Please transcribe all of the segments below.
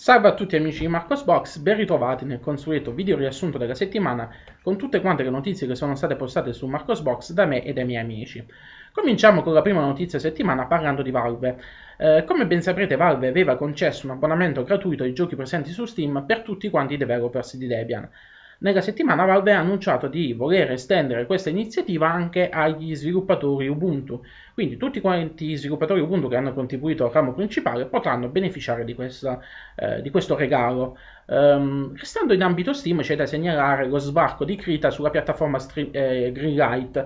Salve a tutti amici di Marcosbox, ben ritrovati nel consueto video riassunto della settimana con tutte quante le notizie che sono state postate su Marcosbox da me e dai miei amici. Cominciamo con la prima notizia settimana parlando di Valve. Eh, come ben saprete Valve aveva concesso un abbonamento gratuito ai giochi presenti su Steam per tutti quanti i developers di Debian nella settimana Valve ha annunciato di voler estendere questa iniziativa anche agli sviluppatori Ubuntu. Quindi tutti quanti gli sviluppatori Ubuntu che hanno contribuito al ramo principale potranno beneficiare di, questa, eh, di questo regalo. Um, restando in ambito Steam c'è da segnalare lo sbarco di Krita sulla piattaforma stream, eh, Greenlight.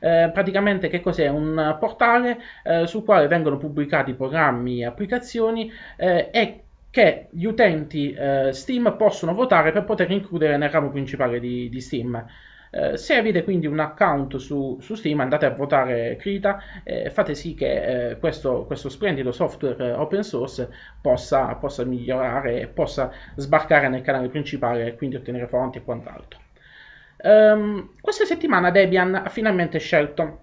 Eh, praticamente che cos'è? Un portale eh, sul quale vengono pubblicati programmi e applicazioni eh, e che gli utenti eh, Steam possono votare per poter includere nel ramo principale di, di Steam. Eh, se avete quindi un account su, su Steam andate a votare Krita e eh, fate sì che eh, questo, questo, splendido software eh, open source possa, possa migliorare e possa sbarcare nel canale principale e quindi ottenere fonti e quant'altro. Um, questa settimana Debian ha finalmente scelto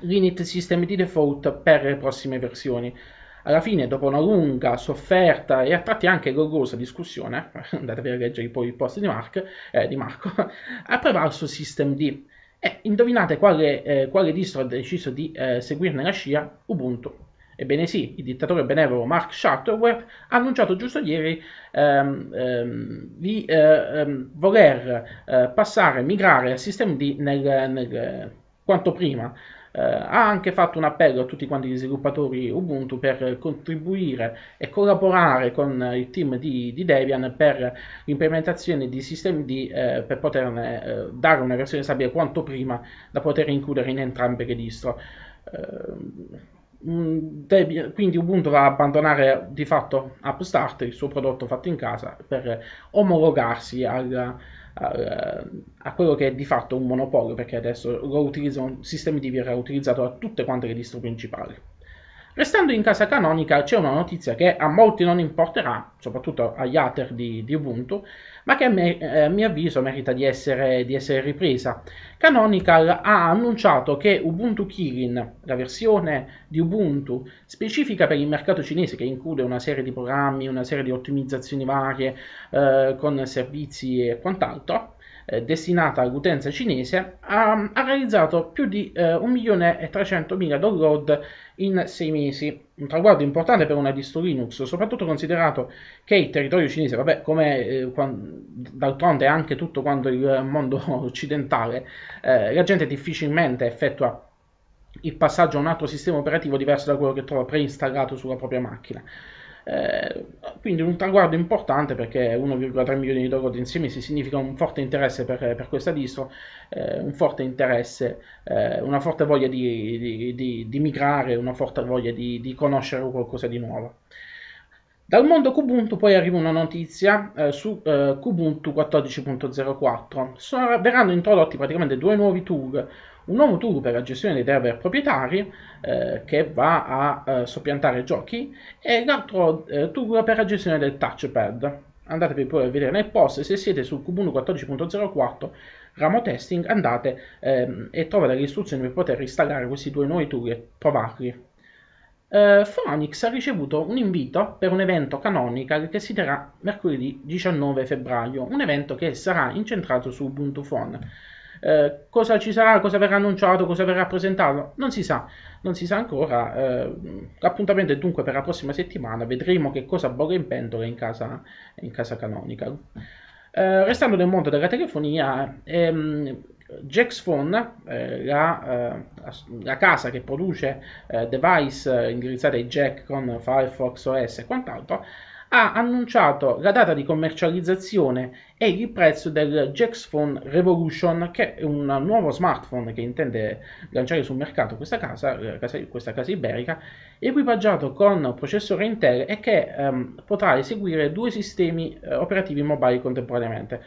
l'init system di default per le prossime versioni alla fine, dopo una lunga, sofferta e a tratti anche gogolosa discussione, andatevi a leggere poi il post di, Mark, eh, di Marco, ha prevalso SystemD. E indovinate quale, eh, quale distro ha deciso di eh, seguirne la scia? Ubuntu. Ebbene sì, il dittatore benevolo Mark Shutterworth ha annunciato giusto ieri ehm, ehm, di eh, ehm, voler eh, passare, migrare a SystemD nel, nel, quanto prima eh, ha anche fatto un appello a tutti quanti gli sviluppatori Ubuntu per contribuire e collaborare con il team di, di Debian per l'implementazione di sistemi di, eh, per poterne eh, dare una versione stabile quanto prima da poter includere in entrambe le distro. Eh, mm, Debian, quindi Ubuntu va a abbandonare di fatto Upstart, il suo prodotto fatto in casa, per omologarsi alla eh, a, quello che è di fatto un monopolio, perché adesso lo utilizzano, sistemi di VR utilizzato da tutte quante le distro principali. Restando in casa canonica c'è una notizia che a molti non importerà, soprattutto agli hater di, di Ubuntu, ma che a, me, eh, a mio avviso merita di essere, di essere, ripresa. Canonical ha annunciato che Ubuntu Kirin, la versione di Ubuntu specifica per il mercato cinese che include una serie di programmi, una serie di ottimizzazioni varie eh, con servizi e quant'altro, eh, destinata all'utenza cinese, ha, ha, realizzato più di eh, 1.300.000 download in sei mesi, un traguardo importante per una distro Linux, soprattutto considerato che il territorio cinese, vabbè, come eh, d'altronde anche tutto quanto il mondo occidentale, eh, la gente difficilmente effettua il passaggio a un altro sistema operativo diverso da quello che trova preinstallato sulla propria macchina. Eh, quindi un traguardo importante perché 1,3 milioni di download insieme 6 significa un forte interesse per, per questa distro, eh, un forte interesse, eh, una forte voglia di, di, di, di, migrare, una forte voglia di, conoscere qualcosa di nuovo. Dal mondo Kubuntu poi arriva una notizia eh, su eh, Kubuntu 14.04. verranno introdotti praticamente due nuovi tool un nuovo tool per la gestione dei driver proprietari eh, che va a eh, soppiantare giochi e l'altro eh, tool per la gestione del touchpad. Andatevi poi a vedere nel post, se siete sul Kubuntu 14.04 ramo testing andate ehm, e trovate le istruzioni per poter installare questi due nuovi tool e provarli. Eh, Phonix ha ricevuto un invito per un evento canonical che si terrà mercoledì 19 febbraio, un evento che sarà incentrato su Ubuntu Phone. Eh, cosa ci sarà, cosa verrà annunciato, cosa verrà presentato, non si sa, non si sa ancora. Eh, l'appuntamento è dunque per la prossima settimana, vedremo che cosa boga in pentola in casa, in casa canonica. Eh, restando nel mondo della telefonia, ehm, Jax Phone, eh, la, eh, la, casa che produce eh, device eh, indirizzati ai jack con Firefox OS e quant'altro, ha annunciato la data di commercializzazione e il prezzo del Jax Phone Revolution, che è un nuovo smartphone che intende lanciare sul mercato questa eh, casa, questa casa iberica, equipaggiato con processore Intel e che ehm, potrà eseguire due sistemi eh, operativi mobile contemporaneamente,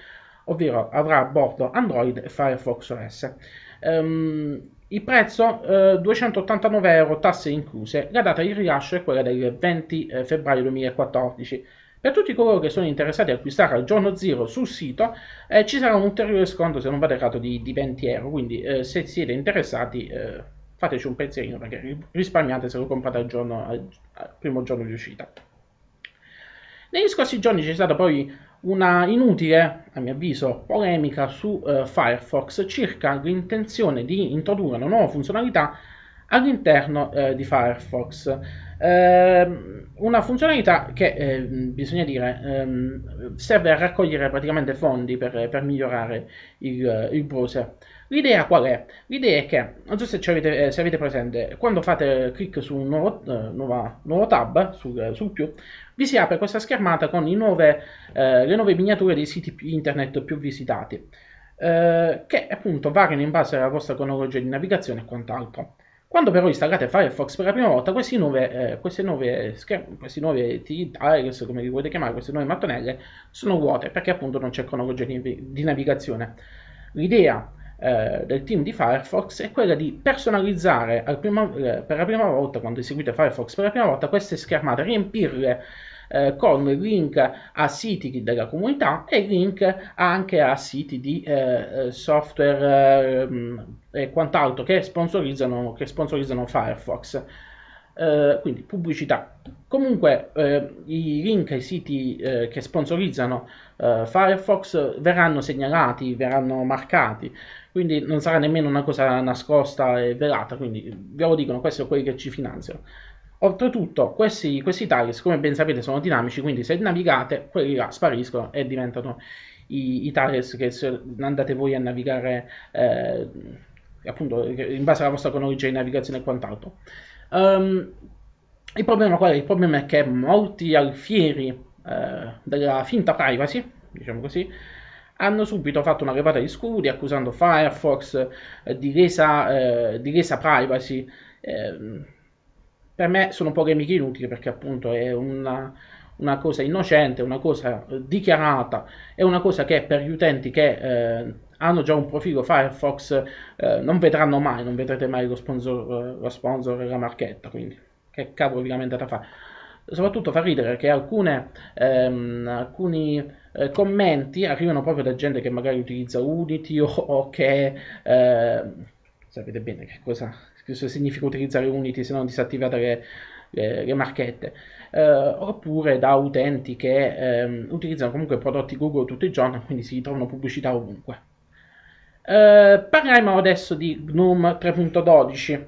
ovvero avrà a bordo Android e Firefox OS. Um, ehm, il prezzo eh, 289 euro, tasse incluse. La data di rilascio è quella del 20 eh, febbraio 2014. Per tutti coloro che sono interessati a acquistare al giorno zero sul sito eh, ci sarà un ulteriore sconto, se non vado errato, di, di 20 euro. Quindi eh, se siete interessati eh, fateci un pensierino perché risparmiate se lo comprate al, giorno, al, al primo giorno di uscita. Negli scorsi giorni c'è stato poi una inutile, a mio avviso, polemica su eh, Firefox circa l'intenzione di introdurre una nuova funzionalità all'interno eh, di Firefox. Eh, una funzionalità che, eh, bisogna dire, ehm, serve a raccogliere praticamente fondi per, per migliorare il, il, browser. L'idea qual è? L'idea è che, non so se avete, eh, se avete presente, quando fate clic su un nuovo, eh, nuova, nuovo tab, sul, sul, più, vi si apre questa schermata con nuove, eh, le nuove miniature dei siti internet più visitati, eh, che appunto variano in base alla vostra cronologia di navigazione e quant'altro. Quando però installate Firefox per la prima volta, queste nuove, eh, queste nuove, scher- queste nuove attività, come li volete chiamare, queste nuove mattonelle, sono vuote perché appunto non c'è cronologia di, di navigazione. L'idea eh, del team di Firefox è quella di personalizzare prima, eh, per la prima volta, quando eseguite Firefox per la prima volta, queste schermate, riempirle eh, con link a siti della comunità e link anche a siti di eh, eh, software eh, e quant'altro che sponsorizzano, che sponsorizzano Firefox. Eh, quindi pubblicità. Comunque eh, i link ai siti che sponsorizzano Firefox verranno segnalati, verranno marcati, quindi non sarà nemmeno una cosa nascosta e velata, quindi ve lo dicono, questi sono quelli che ci finanziano. Oltretutto, questi, questi tagli, siccome ben sapete, sono dinamici, quindi se navigate, quelli là spariscono e diventano i, i targets che se andate voi a navigare eh, appunto in base alla vostra cronologia di navigazione e quant'altro. Um, il, problema qual è? il problema è che molti alfieri eh, della finta privacy, diciamo così, hanno subito fatto una levata di scudi accusando Firefox eh, di, resa, eh, di resa privacy ehm, per me sono polemiche inutili perché appunto è una, una cosa innocente, una cosa eh, dichiarata, è una cosa che per gli utenti che eh, hanno già un profilo Firefox eh, non vedranno mai, non vedrete mai lo sponsor, eh, lo sponsor e la marchetta, quindi che cavolo vi lamentate a fare. Soprattutto fa ridere che alcune, ehm, alcuni eh, commenti arrivano proprio da gente che magari utilizza Unity o, o che eh, sapete bene che cosa, che cosa significa utilizzare Unity se non disattivate le, le, le marchette, eh, oppure da utenti che eh, utilizzano comunque prodotti Google tutto il giorno, quindi si ritrovano pubblicità ovunque. Eh, parliamo adesso di GNOME 3.12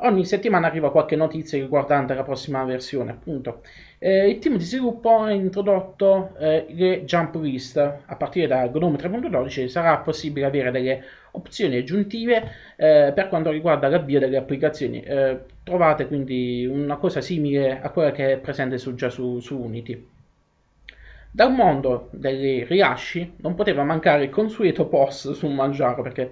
ogni settimana arriva qualche notizia riguardante la prossima versione, appunto. Eh, il team di sviluppo ha introdotto eh, le jump list. A partire da GNOME 3.12 sarà possibile avere delle opzioni aggiuntive eh, per quanto riguarda l'avvio delle applicazioni. Eh, trovate quindi una cosa simile a quella che è presente su, già su, su Unity. Dal mondo dei rilasci non poteva mancare il consueto post su Mangiaro perché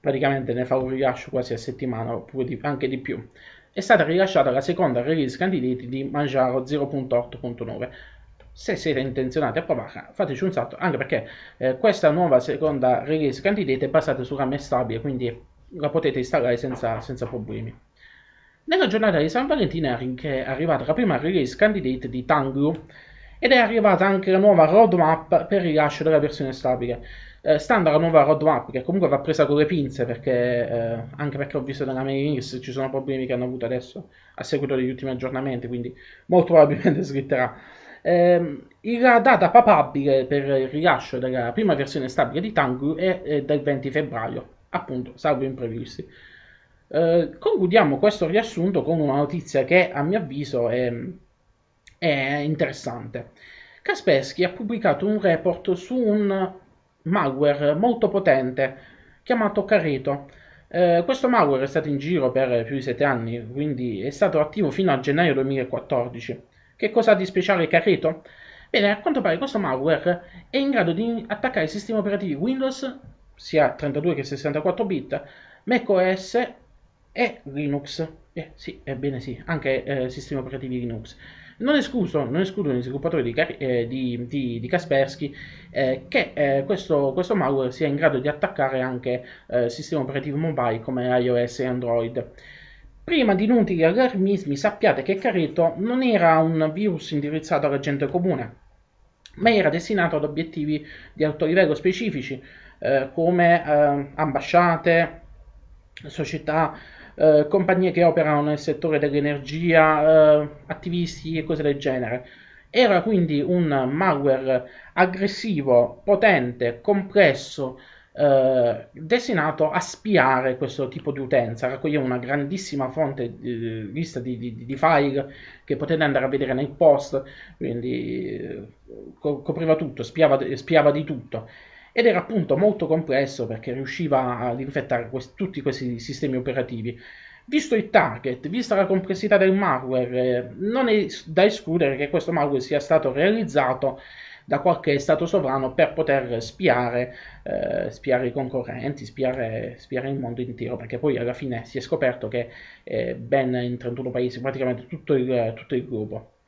praticamente ne fa un rilascio quasi a settimana, oppure di, anche di più. È stata rilasciata la seconda release candidate di Manjaro 0.8.9. Se siete intenzionati a provarla, fateci un salto, anche perché eh, questa nuova seconda release candidate è basata su RAM stabile, quindi la potete installare senza, senza problemi. Nella giornata di San Valentino è arrivata la prima release candidate di Tanglu, ed è arrivata anche la nuova roadmap per il rilascio della versione stabile. Eh, stando alla nuova roadmap, che comunque va presa con le pinze, perché, eh, anche perché ho visto nella mailing list ci sono problemi che hanno avuto adesso a seguito degli ultimi aggiornamenti, quindi molto probabilmente slitterà. Eh, la data papabile per il rilascio della prima versione stabile di Tangu è, è del 20 febbraio, appunto, salvo imprevisti. Eh, concludiamo questo riassunto con una notizia che a mio avviso è è interessante. Kaspersky ha pubblicato un report su un malware molto potente chiamato Careto. Eh, questo malware è stato in giro per più di 7 anni, quindi è stato attivo fino a gennaio 2014. Che cosa ha di speciale Careto? Bene, a quanto pare questo malware è in grado di attaccare i sistemi operativi Windows, sia 32 che 64 bit, macOS e Linux. Eh, sì, ebbene sì, anche eh, sistemi operativi Linux. Non escluso, non escludono gli sviluppatori di, eh, di, di, di Kaspersky eh, che eh, questo, questo, malware sia in grado di attaccare anche eh, sistemi operativi mobile come iOS e Android. Prima di inutili allarmismi sappiate che Careto non era un virus indirizzato alla gente comune, ma era destinato ad obiettivi di alto livello specifici eh, come eh, ambasciate, società eh, compagnie che operano nel settore dell'energia, eh, attivisti e cose del genere. Era quindi un malware aggressivo, potente, complesso, eh, destinato a spiare questo tipo di utenza. Raccoglieva una grandissima fonte, eh, lista di, di, di, file che potete andare a vedere nel post, quindi eh, copriva tutto, spiava, spiava di tutto ed era appunto molto complesso perché riusciva ad infettare quest- tutti questi sistemi operativi. Visto il target, vista la complessità del malware, eh, non è da escludere che questo malware sia stato realizzato da qualche stato sovrano per poter spiare, eh, spiare i concorrenti, spiare, spiare, il mondo intero, perché poi alla fine si è scoperto che eh, ben in 31 paesi, praticamente tutto il, tutto il gruppo,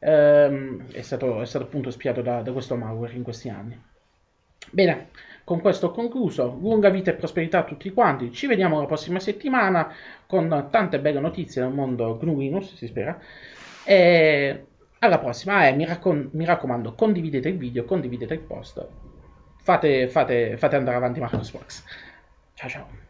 ehm, è, stato, è, stato, appunto spiato da, da questo malware in questi anni. Bene, con questo ho concluso. Lunga vita e prosperità a tutti quanti. Ci vediamo la prossima settimana con tante belle notizie dal mondo GNU Linux, si spera. E alla prossima. Eh, mi, raccom- mi, raccomando, condividete il video, condividete il post. Fate, fate, fate andare avanti Marcosworks. Ciao ciao.